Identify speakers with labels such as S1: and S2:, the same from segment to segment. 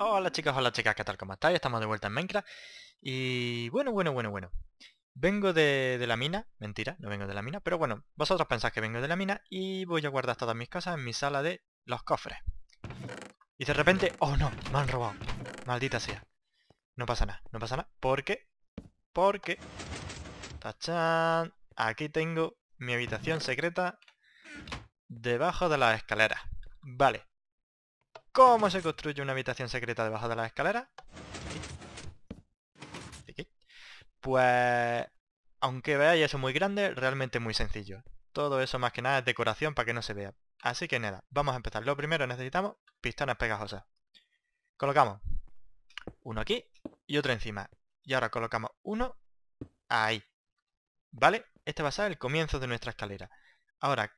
S1: Hola chicos, hola chicas, ¿qué tal? ¿Cómo estáis? Estamos de vuelta en Minecraft Y bueno, bueno, bueno, bueno Vengo de, la mina, mentira, no vengo de la mina Pero bueno, vosotros pensáis que vengo de la mina Y voy a guardar todas mis cosas en mi sala de los cofres Y de repente, oh no, me han robado Maldita sea No pasa nada, no pasa nada, ¿por qué? Porque Tachán Aquí tengo mi habitación secreta Debajo de las escaleras Vale ¿Cómo se construye una habitación secreta debajo de la escalera? Pues... Aunque veáis eso muy grande, realmente muy sencillo. Todo eso más que nada es decoración para que no se vea. Así que nada, vamos a empezar. Lo primero necesitamos pistones pegajosas. Colocamos uno aquí y otro encima. Y ahora colocamos uno ahí. ¿Vale? Este va a ser el comienzo de nuestra escalera. Ahora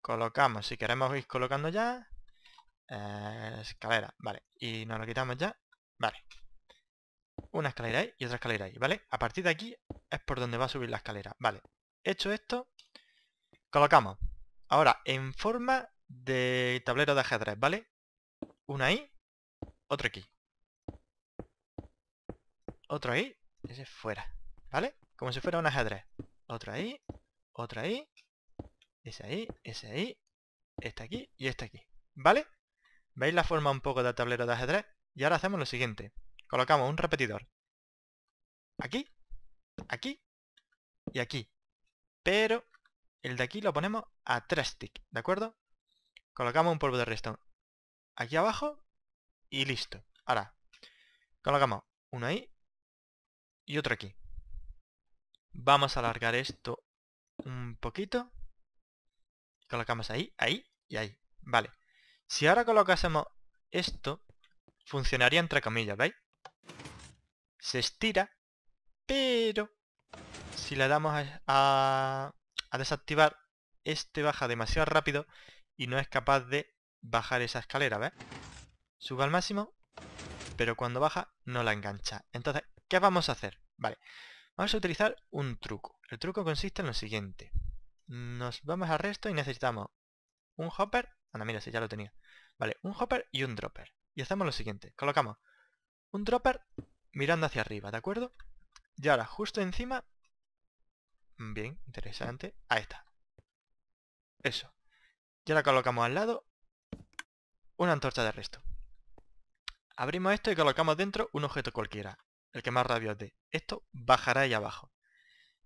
S1: colocamos, si queremos ir colocando ya, eh, escalera, vale. Y nos lo quitamos ya. Vale. Una escalera y otra escalera ahí, ¿vale? A partir de aquí es por donde va a subir la escalera. Vale. Hecho esto, colocamos. Ahora, en forma de tablero de ajedrez, ¿vale? Una ahí, otro aquí. Otro ahí, ese fuera, ¿vale? Como si fuera un ajedrez. Otro ahí, otro ahí, ese ahí, ese ahí, está aquí y está aquí, ¿vale? ¿Veis la forma un poco de tablero de ajedrez? Y ahora hacemos lo siguiente. Colocamos un repetidor. Aquí, aquí y aquí. Pero el de aquí lo ponemos a 3 stick ¿de acuerdo? Colocamos un polvo de redstone aquí abajo y listo. Ahora, colocamos uno ahí y otro aquí. Vamos a alargar esto un poquito. Colocamos ahí, ahí y ahí. Vale. Si ahora colocásemos esto, funcionaría entre comillas, ¿veis? Se estira, pero si le damos a, desactivar, este baja demasiado rápido y no es capaz de bajar esa escalera, ¿ves? Sube al máximo, pero cuando baja no la engancha. Entonces, ¿qué vamos a hacer? Vale, vamos a utilizar un truco. El truco consiste en lo siguiente. Nos vamos al resto y necesitamos un hopper mira, si ya lo tenía. Vale, un hopper y un dropper. Y hacemos lo siguiente. Colocamos un dropper mirando hacia arriba, ¿de acuerdo? Y ahora, justo encima... Mm, bien, interesante. Ahí está. Eso. Y ahora colocamos al lado una antorcha de resto. Abrimos esto y colocamos dentro un objeto cualquiera. El que más radio dé. Esto bajará ahí abajo.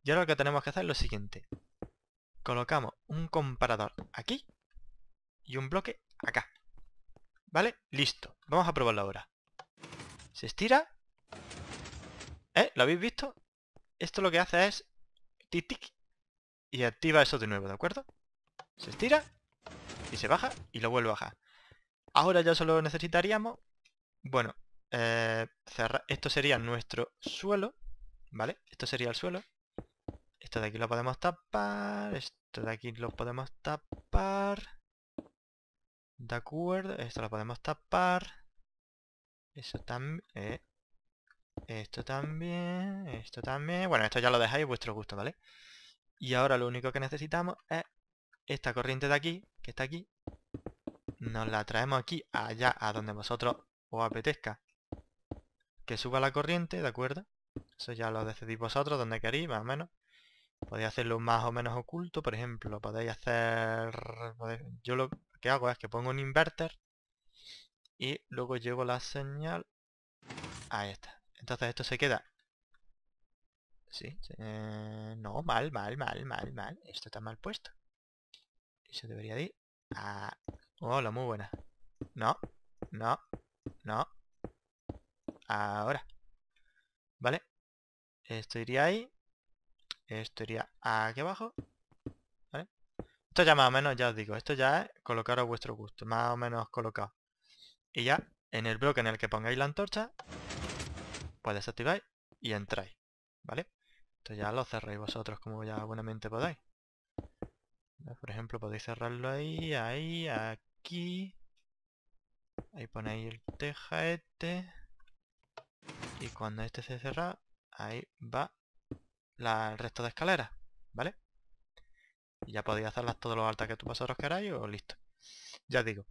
S1: Y ahora lo que tenemos que hacer es lo siguiente. Colocamos un comparador aquí y un bloque acá. ¿Vale? Listo. Vamos a probarlo ahora. Se estira. ¿Eh? ¿Lo habéis visto? Esto lo que hace es... Tic, tic. Y activa eso de nuevo, ¿de acuerdo? Se estira. Y se baja. Y lo vuelve a bajar. Ahora ya solo necesitaríamos... Bueno. Eh, esto sería nuestro suelo. ¿Vale? Esto sería el suelo. Esto de aquí lo podemos tapar. Esto de aquí lo podemos tapar. De acuerdo, esto lo podemos tapar. Eso también. Eh, esto también. Esto también. Bueno, esto ya lo dejáis a vuestro gusto, ¿vale? Y ahora lo único que necesitamos es esta corriente de aquí, que está aquí. Nos la traemos aquí, allá, a donde vosotros os apetezca. Que suba la corriente, ¿de acuerdo? Eso ya lo decidís vosotros, donde queréis, más o menos. Podéis hacerlo más o menos oculto, por ejemplo, podéis hacer... Yo lo que hago es que pongo un inverter y luego llevo la señal a esta, entonces esto se queda sí eh, no mal mal mal mal mal esto está mal puesto eso debería ir a... hola muy buena no no no ahora vale esto iría ahí esto iría aquí abajo esto ya más o menos, ya os digo, esto ya es colocar a vuestro gusto, más o menos colocado. Y ya, en el bloque en el que pongáis la antorcha, pues desactiváis y entráis, ¿vale? Esto ya lo cerréis vosotros como ya buenamente podáis. Por ejemplo, podéis cerrarlo ahí, ahí, aquí. Ahí ponéis el teja este. Y cuando este se cierra, ahí va la, el resto de escaleras, ¿vale? Y ya podéis hacerlas todos los altas que tú vosotros queráis o listo. Ya digo.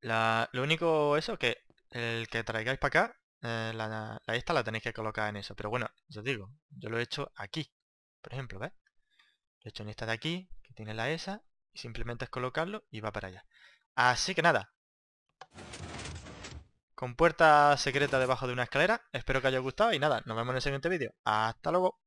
S1: lo único eso que el que traigáis para acá, eh, la, esta la tenéis que colocar en eso. Pero bueno, ya digo, yo lo he hecho aquí. Por ejemplo, ¿ves? Lo he hecho en esta de aquí, que tiene la esa. Y simplemente es colocarlo y va para allá. Así que nada. Con puerta secreta debajo de una escalera. Espero que haya gustado y nada, nos vemos en el siguiente vídeo. Hasta luego.